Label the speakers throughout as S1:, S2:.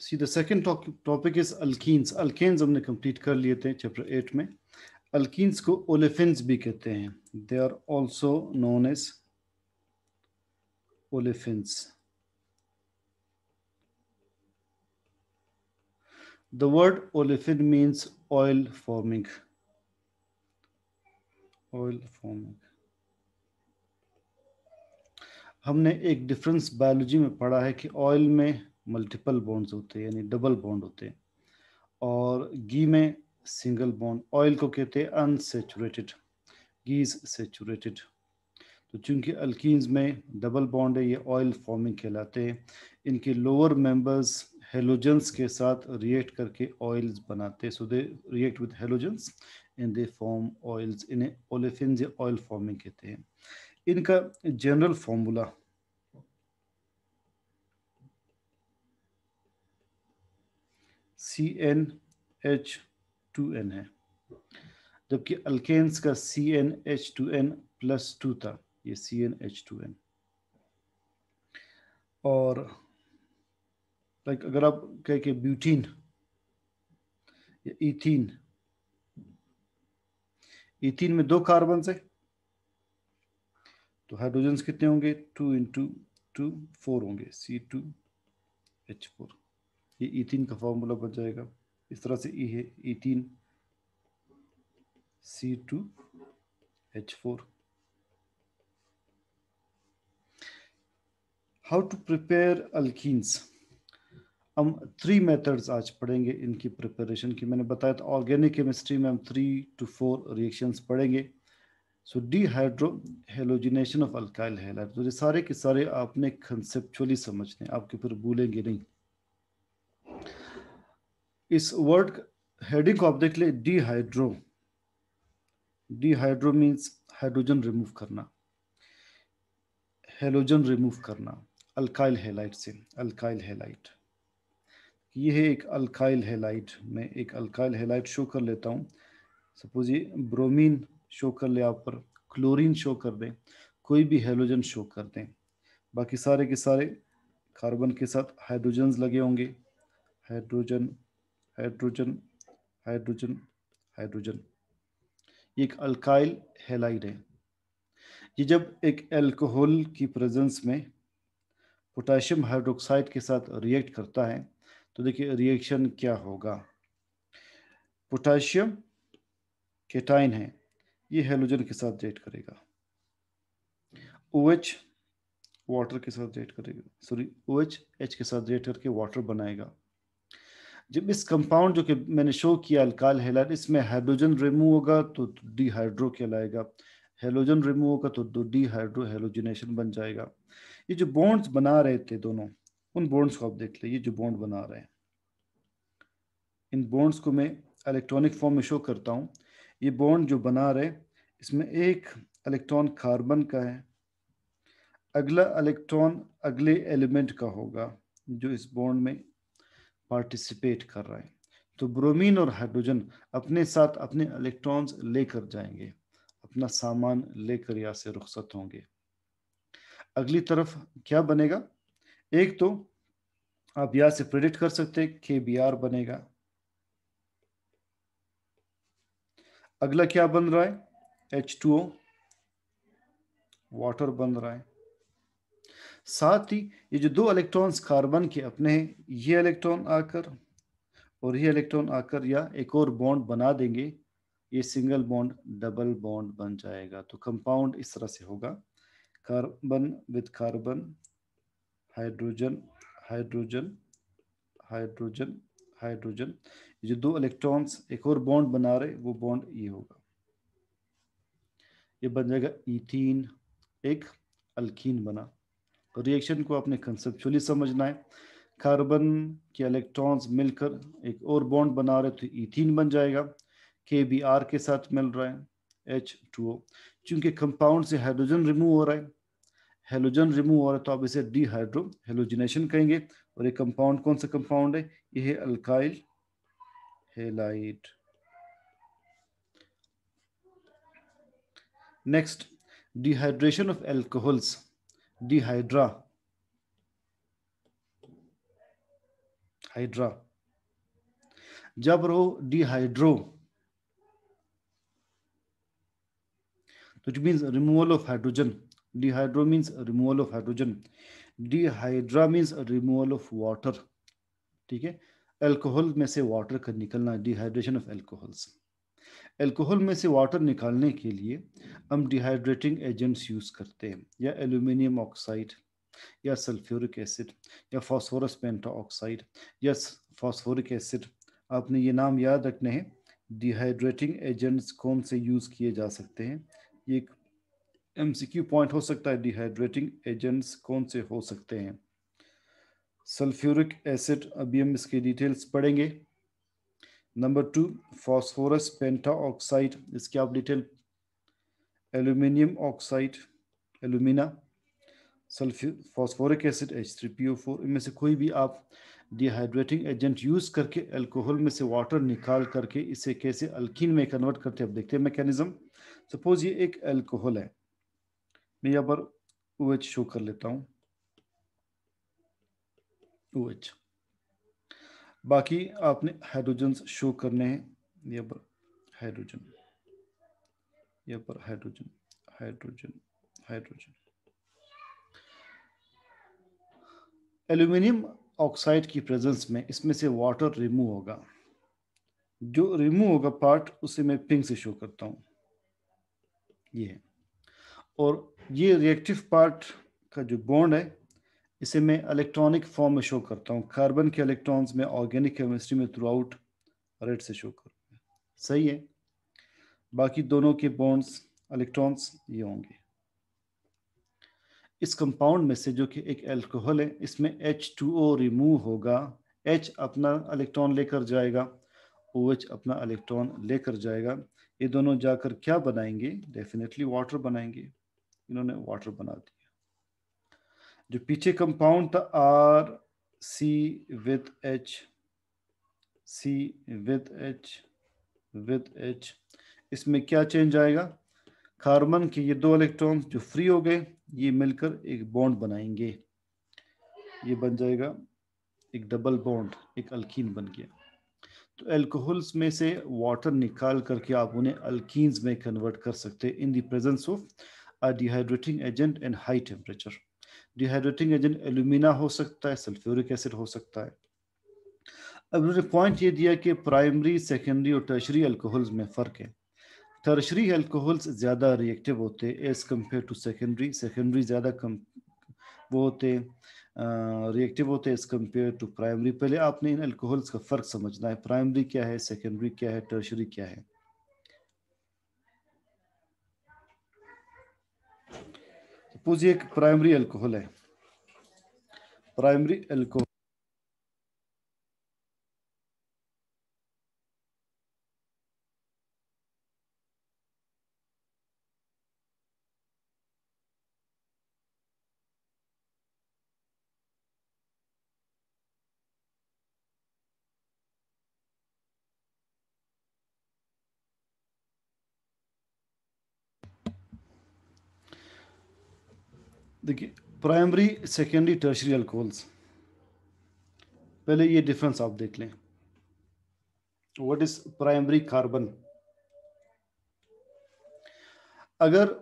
S1: C the second topic is अल्किस alkanes हमने complete कर लिए थे चैप्टर एट में अल्किस को ओलेफिन्स भी कहते हैं they are also known as olefin the word olefin means oil forming oil forming हमने एक डिफरेंस बायोलॉजी में पढ़ा है कि ऑयल में मल्टीपल बॉन्ड्स होते हैं यानी डबल बॉन्ड होते हैं और घी में सिंगल बॉन्ड ऑयल को कहते हैं अनसेचुरेटेड घी इज सेचुरेटेड तो चूंकि अल्कीन्स में डबल बॉन्ड है ये ऑयल फॉर्मिंग कहलाते हैं इनके लोअर मेंबर्स हेलोजेंस के साथ रिएक्ट करके ऑयल्स बनाते हैं so they react with halogens in they form oils इन्हें ओलेफिन ऑयल फॉर्मिंग कहते हैं इनका general formula C N H two N है जबकि अल्केन्स का C N H two N plus two था ये C N H two N और लाइक अगर आप कह के ब्यूटीन या इथीन इथीन में दो कार्बन है तो हाइड्रोजन कितने होंगे टू इंटू टू फोर होंगे सी टू एच फोर ये इथिन e का फॉर्मूला बन जाएगा इस तरह से ई e है ethene C two H four how to prepare alkenes हम थ्री मेथड्स आज पढ़ेंगे इनकी प्रिपरेशन की मैंने बताया था ऑर्गेनिक केमिस्ट्री में हम थ्री टू फोर रिएक्शंस पढ़ेंगे so hydrohalogenation of alkyl halide तो ये सारे के सारे आपने कंसेप्चुअली समझने आपके फिर भूलेंगे नहीं इस वर्ड हेडिंग को आप देख ले dehydro dehydro means hydrogen remove करना हेलोजन रिमूव करना अल्काइल हेलाइट से अल्काइल हेलाइट ये है एक अल्काइल हेलाइट मैं एक अल्काइल हेलाइट शो कर लेता हूँ सपोज ये ब्रोमीन शो कर ले आप पर क्लोरीन शो कर दें कोई भी हेलोजन शो कर दें बाकी सारे के सारे कार्बन के साथ हाइड्रोजन लगे होंगे हाइड्रोजन हाइड्रोजन हाइड्रोजन हाइड्रोजन ये एक अल्काइल हेलाइड है ये जब एक अल्कोहल की प्रेजेंस में पोटाशियम हाइड्रोक्साइड के साथ रिएक्ट करता है तो देखिए रिएक्शन क्या होगा पोटाशियम केटाइन है ये हेलोजन के साथ रिएक्ट करेगा ओ वाटर के साथ रिएक्ट करेगा सॉरी ओ एच के साथ रिएक्ट करके वाटर बनाएगा जब इस कंपाउंड जो कि मैंने शो किया अल्काल हेलाइड इसमें हाइड्रोजन रिमूव होगा तो डिहाइड्रो कहलाएगा हेलोजन रिमूव होगा तो दो डिहाइड्रो हेलोजिनेशन बन जाएगा ये जो बॉन्ड्स बना रहे थे दोनों उन बॉन्ड्स को आप देख ले ये जो बॉन्ड बना रहे हैं इन बॉन्ड्स को मैं इलेक्ट्रॉनिक फॉर्म में शो करता हूँ ये बॉन्ड जो बना रहे इसमें एक इलेक्ट्रॉन कार्बन का है अगला इलेक्ट्रॉन अगले एलिमेंट का होगा जो इस बॉन्ड में पार्टिसिपेट कर रहा है तो ब्रोमीन और हाइड्रोजन अपने साथ अपने इलेक्ट्रॉन्स लेकर जाएंगे अपना सामान लेकर यहाँ से रुखसत होंगे अगली तरफ क्या बनेगा एक तो आप यहाँ से प्रेडिक्ट कर सकते के बी आर बनेगा अगला क्या बन रहा है एच टू ओ वाटर बन रहा है साथ ही ये जो दो इलेक्ट्रॉन्स कार्बन के अपने हैं ये इलेक्ट्रॉन आकर और ये इलेक्ट्रॉन आकर या एक और बॉन्ड बना देंगे ये सिंगल बॉन्ड डबल बॉन्ड बन जाएगा तो कंपाउंड इस तरह से होगा carbon with carbon hydrogen hydrogen hydrogen hydrogen जो दो इलेक्ट्रॉन्स एक और बॉन्ड बना रहे वो बॉन्ड ये e होगा ये बन जाएगा इथीन एक अल्कीन बना रिएक्शन को आपने कंसेप्चुअली समझना है कार्बन के इलेक्ट्रॉन्स मिलकर एक और बॉन्ड बना रहे तो इथिन बन जाएगा के बी आर के साथ मिल रहा है एच टू ओ चूंकि कंपाउंड से हाइड्रोजन रिमूव हो रहा है हेलोजन रिमूव हो रहा है तो आप इसे डीहाइड्रो हेलोजिनेशन कहेंगे और ये कंपाउंड कौन सा कंपाउंड है यह है alkyl halide next dehydration of alcohols dihydra hydra जब रो dehydro which means removal of hydrogen dehydro means removal of hydrogen dehydra means removal of water ठीक है अल्कोहल में से वाटर का निकलना डिहाइड्रेशन ऑफ एल्कोहल्स अल्कोहल में से वाटर निकालने के लिए हम डिहाइड्रेटिंग एजेंट्स यूज़ करते हैं या एल्यूमिनियम ऑक्साइड या सल्फ्यूरिक एसिड या फॉस्फोरस पेंटा ऑक्साइड या फॉस्फोरिक एसिड आपने ये नाम याद रखने हैं डिहाइड्रेटिंग एजेंट्स कौन से यूज़ किए जा सकते हैं ये एक एम पॉइंट हो सकता है डिहाइड्रेटिंग एजेंट्स कौन से हो सकते हैं सल्फ्यूरिक एसिड अभी हम इसके डिटेल्स पढ़ेंगे number two phosphorus penta oxide इसकी आप डिटेल एल्यूमिनियम ऑक्साइड एलुमिना सल्फ्यू phosphoric acid H three P O four इनमें से कोई भी आप डिहाइड्रेटिंग एजेंट यूज़ करके अल्कोहल में से वाटर निकाल करके इसे कैसे अल्किन में कन्वर्ट करते हैं अब देखते हैं मैकेनिज्म सपोज ये एक अल्कोहल है मैं यहाँ पर ओ OH एच शो कर लेता हूँ ओ OH. एच बाकी आपने हाइड्रोजन शो करने हैं यहाँ पर हाइड्रोजन यहाँ पर hydrogen hydrogen hydrogen aluminium oxide की प्रेजेंस में इसमें से वाटर रिमूव होगा जो रिमूव होगा पार्ट उसे मैं पिंक से शो करता हूँ ये और ये रिएक्टिव पार्ट का जो बॉन्ड है इसे मैं इलेक्ट्रॉनिक फॉर्म में शो करता हूँ कार्बन के इलेक्ट्रॉन्स में ऑर्गेनिक केमिस्ट्री में थ्रू आउट रेड से शो करूँगा सही है बाकी दोनों के बॉन्ड्स इलेक्ट्रॉन्स ये होंगे इस कंपाउंड में से जो कि एक अल्कोहल है इसमें H2O रिमूव होगा H अपना इलेक्ट्रॉन लेकर जाएगा OH अपना इलेक्ट्रॉन लेकर जाएगा ये दोनों जाकर क्या बनाएंगे डेफिनेटली वाटर बनाएंगे इन्होंने वाटर बना दी जो पीछे कंपाउंड था R C with H C with H with H इसमें क्या चेंज आएगा कार्बन के ये दो इलेक्ट्रॉन जो फ्री हो गए ये मिलकर एक बॉन्ड बनाएंगे ये बन जाएगा एक डबल बॉन्ड एक अल्कीन बन गया तो एल्कोहल्स में से वाटर निकाल करके आप उन्हें अल्कीन्स में कन्वर्ट कर सकते हैं in the presence of a dehydrating agent and high temperature dehydrating agent alumina हो सकता है सल्फ्यूरिक एसिड हो सकता है अब उन्होंने पॉइंट ये दिया कि प्राइमरी सेकेंडरी और टर्शरी अल्कोहल्स में फ़र्क है टर्शरी अल्कोहल्स ज़्यादा रिएक्टिव होते हैं as compare to secondary secondary ज़्यादा कम वो होते रिएक्टिव uh, होते एज कम्पेयर टू प्राइमरी पहले आपने इन अल्कोहल्स का फ़र्क समझना है प्राइमरी क्या है सेकेंडरी क्या है टर्शरी क्या है एक प्राइमरी अल्कोहल है प्राइमरी अल्कोहल देखिए प्राइमरी सेकेंडरी टर्शरी अल्कोहल्स पहले ये डिफरेंस आप देख लें व्हाट इज प्राइमरी कार्बन अगर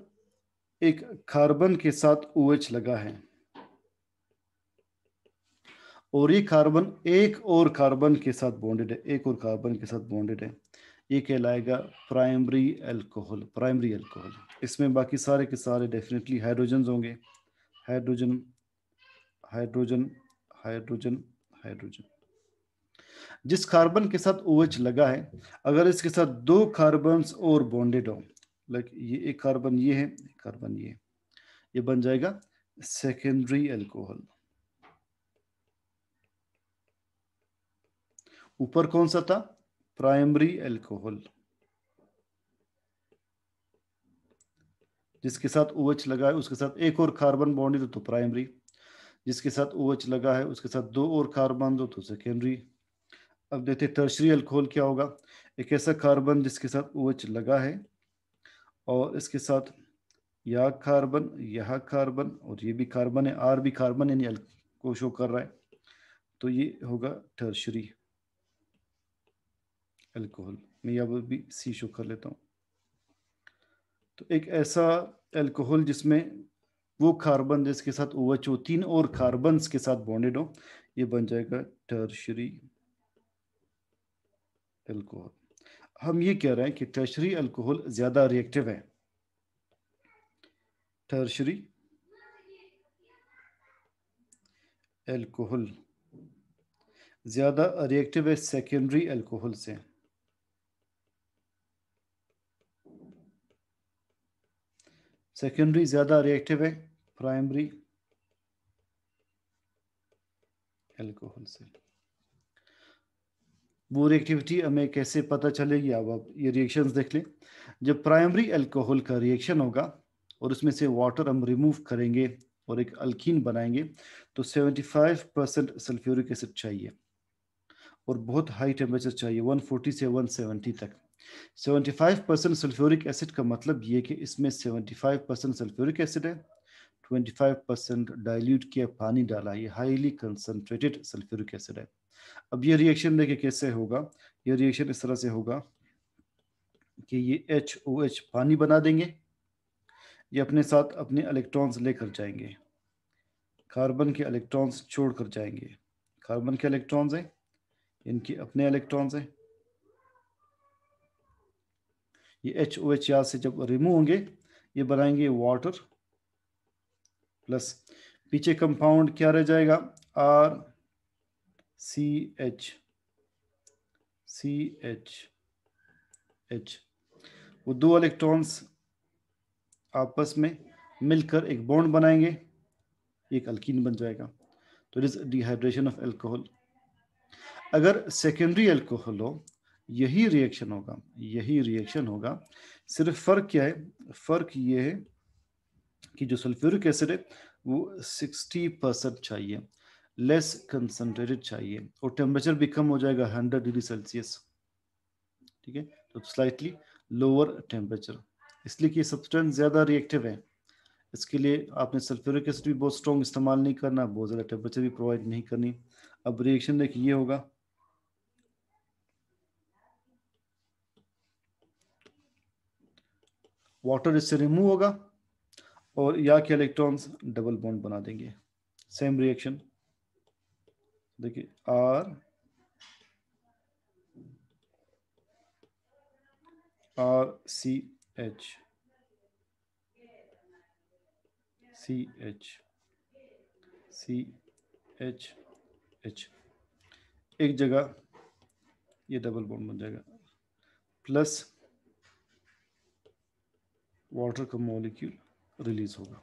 S1: एक कार्बन के साथ ओएच OH लगा है और ये कार्बन एक और कार्बन के साथ बॉन्डेड है एक और कार्बन के साथ बॉन्डेड है ये कहलाएगा प्राइमरी अल्कोहल प्राइमरी अल्कोहल इसमें बाकी सारे के सारे डेफिनेटली हाइड्रोजन होंगे हाइड्रोजन हाइड्रोजन हाइड्रोजन हाइड्रोजन जिस कार्बन के साथ ओ OH लगा है अगर इसके साथ दो कार्बन और बॉन्डेड हो लाइक ये एक कार्बन ये है एक कार्बन ये ये बन जाएगा सेकेंडरी एल्कोहल ऊपर कौन सा था प्राइमरी एल्कोहल जिसके साथ ओ OH लगा है उसके साथ एक और कार्बन बॉन्ड है तो प्राइमरी जिसके साथ ओ OH लगा है उसके साथ दो और कार्बन दो तो सेकेंडरी अब देखते टर्शरी अल्कोहल क्या होगा एक ऐसा कार्बन जिसके साथ ओ OH लगा है और इसके साथ यह कार्बन यह कार्बन और ये भी कार्बन है आर भी कार्बन यानी को शो कर रहा है तो ये होगा टर्शरी अल्कोहल मैं यहाँ भी सी शो कर लेता हूँ तो एक ऐसा अल्कोहल जिसमें वो कार्बन जिसके साथ ओ एच ओ तीन और कार्बन के साथ बॉन्डेड हो ये बन जाएगा टर्शरी अल्कोहल हम ये कह रहे हैं कि टर्शरी अल्कोहल ज्यादा रिएक्टिव है टर्शरी अल्कोहल ज्यादा रिएक्टिव है सेकेंडरी अल्कोहल से सेकेंडरी ज़्यादा रिएक्टिव है प्राइमरी एल्कोहल से वो रिएक्टिविटी हमें कैसे पता चलेगी अब आप ये रिएक्शंस देख लें जब प्राइमरी अल्कोहल का रिएक्शन होगा और उसमें से वाटर हम रिमूव करेंगे और एक अल्किन बनाएंगे तो 75 परसेंट सल्फ्यूरिक एसिड चाहिए और बहुत हाई टेम्परेचर चाहिए 140 से 170 तक 75 परसेंट सल्फ्यूरिक एसिड का मतलब ये कि इसमें 75 परसेंट सल्फ्यूरिक एसिड है 25 परसेंट डाइल्यूट किया पानी डाला ये हाईली कंसनट्रेटेड सल्फ्यूरिक एसिड है अब ये रिएक्शन देखे कैसे होगा ये रिएक्शन इस तरह से होगा कि ये एच ओ एच पानी बना देंगे ये अपने साथ अपने इलेक्ट्रॉन्स लेकर जाएंगे कार्बन के इलेक्ट्रॉन्स छोड़ कर जाएंगे कार्बन के इलेक्ट्रॉन्स हैं इनके अपने इलेक्ट्रॉन्स हैं ये एच ओ एच यहाँ से जब रिमूव होंगे ये बनाएंगे वाटर प्लस पीछे कंपाउंड क्या रह जाएगा R C H C H H वो दो इलेक्ट्रॉन्स आपस में मिलकर एक बॉन्ड बनाएंगे एक अल्किन बन जाएगा तो it is dehydration of alcohol अगर सेकेंडरी एल्कोहल हो यही रिएक्शन होगा यही रिएक्शन होगा सिर्फ फर्क क्या है फर्क ये है कि जो सल्फ्यूरिक एसिड है वो 60 परसेंट चाहिए लेस कंसनट्रेटेड चाहिए और टेम्परेचर भी कम हो जाएगा 100 डिग्री सेल्सियस ठीक है तो स्लाइटली लोअर टेम्परेचर इसलिए कि सब्सटेंस ज़्यादा रिएक्टिव है इसके लिए आपने सल्फ्यूरिक एसिड भी बहुत स्ट्रॉन्ग इस्तेमाल नहीं करना बहुत ज़्यादा टेम्परेचर भी प्रोवाइड नहीं करनी अब रिएक्शन देखिए ये होगा वाटर इससे रिमूव होगा और या के इलेक्ट्रॉन्स डबल बॉन्ड बना देंगे सेम रिएक्शन देखिए R R C H C H C H H एक जगह ये डबल बॉन्ड बन जाएगा प्लस वाटर का मॉलिक्यूल रिलीज होगा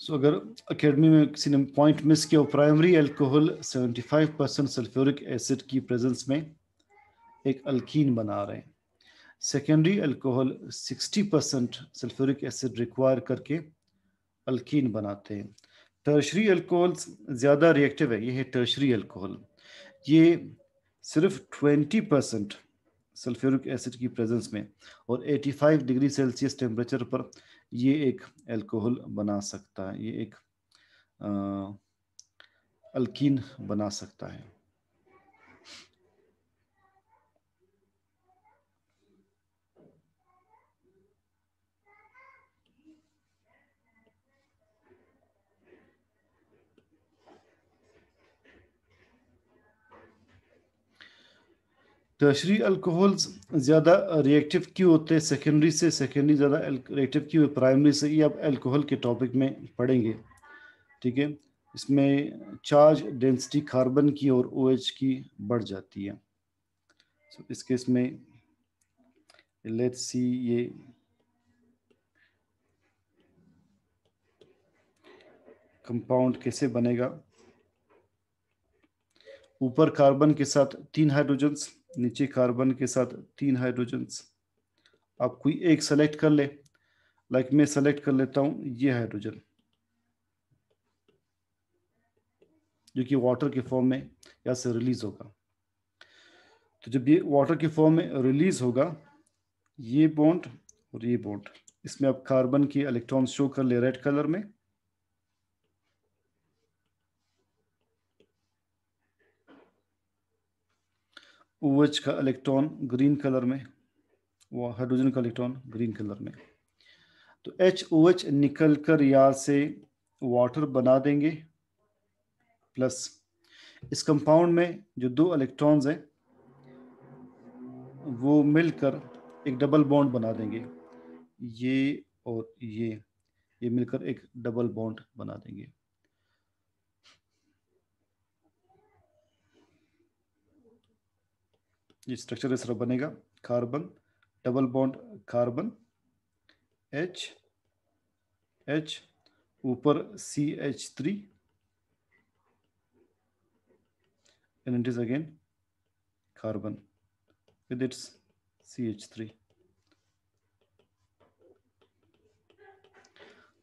S1: सो so, अगर एकेडमी में किसी ने पॉइंट मिस किया primary alcohol 75 percent sulphuric acid की प्रेजेंस में एक अल्कीन बना रहे हैं secondary alcohol 60 percent sulphuric acid require करके अल्कीन बनाते हैं टर्शरी अल्कोहल्स ज़्यादा रिएक्टिव है ये है टर्शरी अल्कोहल ये सिर्फ 20 परसेंट सल्फ्यूरिक एसिड की प्रेजेंस में और 85 डिग्री सेल्सियस टेम्परेचर पर ये एक अल्कोहल बना सकता है ये एक अल्किन बना सकता है टर्शरी अल्कोहल्स ज़्यादा रिएक्टिव क्यों होते हैं सेकेंडरी से सेकेंडरी ज़्यादा रिएक्टिव क्यों है प्राइमरी से ये आप अल्कोहल के टॉपिक में पढ़ेंगे ठीक है इसमें चार्ज डेंसिटी कार्बन की और ओ OH की बढ़ जाती है सो so, इस केस में लेट्स सी ये कंपाउंड कैसे बनेगा ऊपर कार्बन के साथ तीन हाइड्रोजन्स नीचे कार्बन के साथ तीन हाइड्रोजन्स आप कोई एक सेलेक्ट कर ले लाइक मैं सेलेक्ट कर लेता हूँ ये हाइड्रोजन जो कि वाटर के फॉर्म में या से रिलीज होगा तो जब ये वाटर के फॉर्म में रिलीज होगा ये बॉन्ड और ये बॉन्ड इसमें आप कार्बन के इलेक्ट्रॉन शो कर ले रेड कलर में ओ OH का इलेक्ट्रॉन ग्रीन कलर में व हाइड्रोजन का इलेक्ट्रॉन ग्रीन कलर में तो एच ओ एच निकल कर यहाँ से वाटर बना देंगे प्लस इस कंपाउंड में जो दो इलेक्ट्रॉन्स हैं वो मिलकर एक डबल बॉन्ड बना देंगे ये और ये ये मिलकर एक डबल बॉन्ड बना देंगे ये स्ट्रक्चर इस तरह बनेगा carbon double bond carbon H H ऊपर C H three is again carbon with its C H three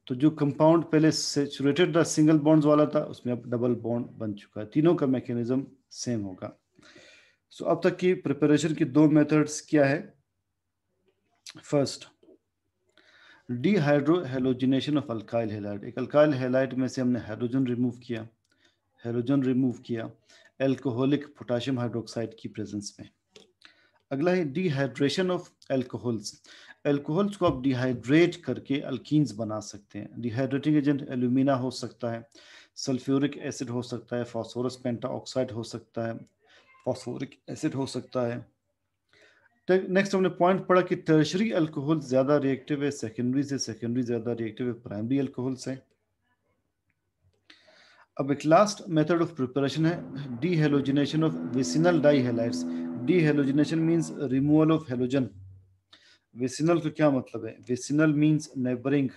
S1: तो जो कंपाउंड पहले सेचुरेटेड था सिंगल बॉन्ड्स वाला था उसमें अब डबल बॉन्ड बन चुका है तीनों का मैकेनिज्म सेम होगा सो so, अब तक की प्रिपरेशन की दो मेथड्स क्या है first dehydrohalogenation of alkyl halide एक अल्काइल हेलाइट में से हमने हाइड्रोजन रिमूव किया हाइड्रोजन रिमूव किया एल्कोहलिक पोटाशियम हाइड्रोक्साइड की प्रेजेंस में अगला है डिहाइड्रेशन ऑफ एल्कोहल्स एल्कोहल्स को आप डिहाइड्रेट करके अल्किन्स बना सकते हैं डिहाइड्रेटिंग एजेंट एल्यूमिना हो सकता है सल्फ्यूरिक एसिड हो सकता है फॉस्फोरस पेंटा ऑक्साइड हो सकता है फॉस्फोरिक एसिड हो सकता है नेक्स्ट तो हमने पॉइंट पढ़ा कि टर्शरी अल्कोहल ज़्यादा रिएक्टिव है सेकेंडरी से सेकेंडरी ज़्यादा रिएक्टिव है प्राइमरी अल्कोहल से अब एक लास्ट मेथड ऑफ प्रिपरेशन है dehalogenation of vicinal dihalides dehalogenation means removal of halogen vicinal का क्या मतलब है vicinal means neighbouring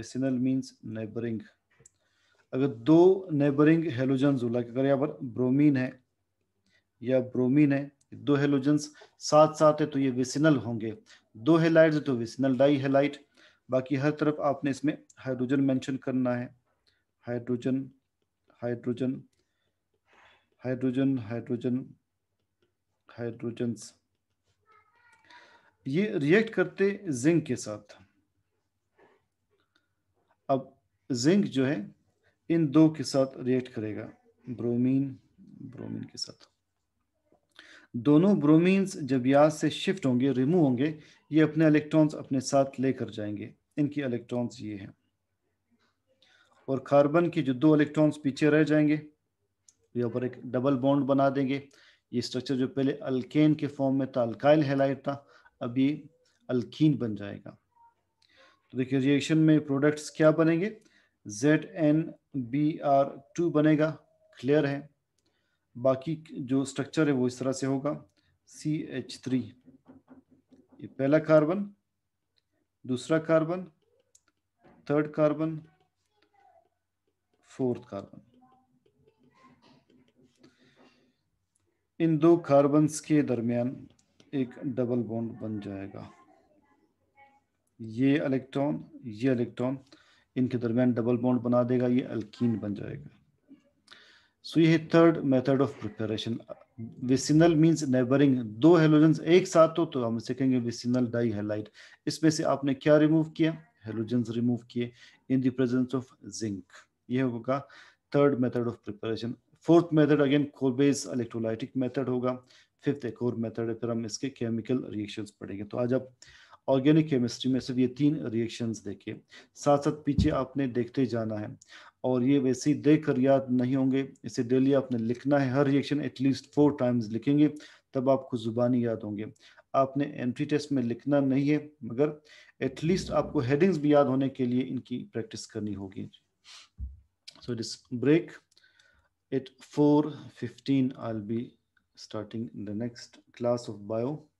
S1: vicinal means neighbouring अगर दो नेबरिंग हेलोजन अगर यहाँ पर ब्रोमीन है या ब्रोमीन है दो हेलोजन्स साथ साथ है तो ये विसिनल होंगे दो हेलाइट तो विसिनल डाई हेलाइट बाकी हर तरफ आपने इसमें हाइड्रोजन मेंशन करना है hydrogen hydrogen hydrogen hydrogen hydrogens ये रिएक्ट करते जिंक के साथ अब जिंक जो है इन दो के साथ रिएक्ट करेगा ब्रोमीन ब्रोमीन के साथ दोनों ब्रोमीन्स जब याद से शिफ्ट होंगे रिमूव होंगे ये अपने इलेक्ट्रॉन्स अपने साथ लेकर जाएंगे इनकी इलेक्ट्रॉन्स ये हैं और कार्बन के जो दो इलेक्ट्रॉन्स पीछे रह जाएंगे ये ऊपर एक डबल बॉन्ड बना देंगे ये स्ट्रक्चर जो पहले अल्केन के फॉर्म में था अल्काइल हेलाइट था अब ये अल्कीन बन जाएगा तो देखिए रिएक्शन में प्रोडक्ट्स क्या बनेंगे Z N B R two बनेगा क्लियर है बाकी जो स्ट्रक्चर है वो इस तरह से होगा सी एच थ्री ये पहला कार्बन दूसरा carbon third carbon fourth carbon इन दो कार्बन के दरमियान एक डबल बॉन्ड बन जाएगा ये इलेक्ट्रॉन ये इलेक्ट्रॉन इनके दरमियान डबल बॉन्ड बना देगा ये अल्कीन बन जाएगा सो ये third method of preparation vicinal means neighbouring दो हेलोजन एक साथ हो तो हम सीखेंगे विसिनल डाई हेलाइट इसमें से आपने क्या रिमूव किया हेलोजन रिमूव किए in the presence of zinc ये होगा third method of preparation fourth method again Kolbe's electrolytic method होगा फिफ्थ एक और मेथड है फिर हम इसके केमिकल रिएक्शंस पढ़ेंगे तो आज आप ऑर्गेनिक केमिस्ट्री में सिर्फ ये तीन रिएक्शंस देखे साथ साथ पीछे आपने देखते जाना है और ये वैसे ही देख कर याद नहीं होंगे इसे डेली आपने लिखना है हर रिएक्शन एटलीस्ट फोर टाइम्स लिखेंगे तब आपको जुबानी याद होंगे आपने एंट्री टेस्ट में लिखना नहीं है मगर एटलीस्ट आपको हेडिंग्स भी याद होने के लिए इनकी प्रैक्टिस करनी होगी so this break four fifteen I be starting the next class of bio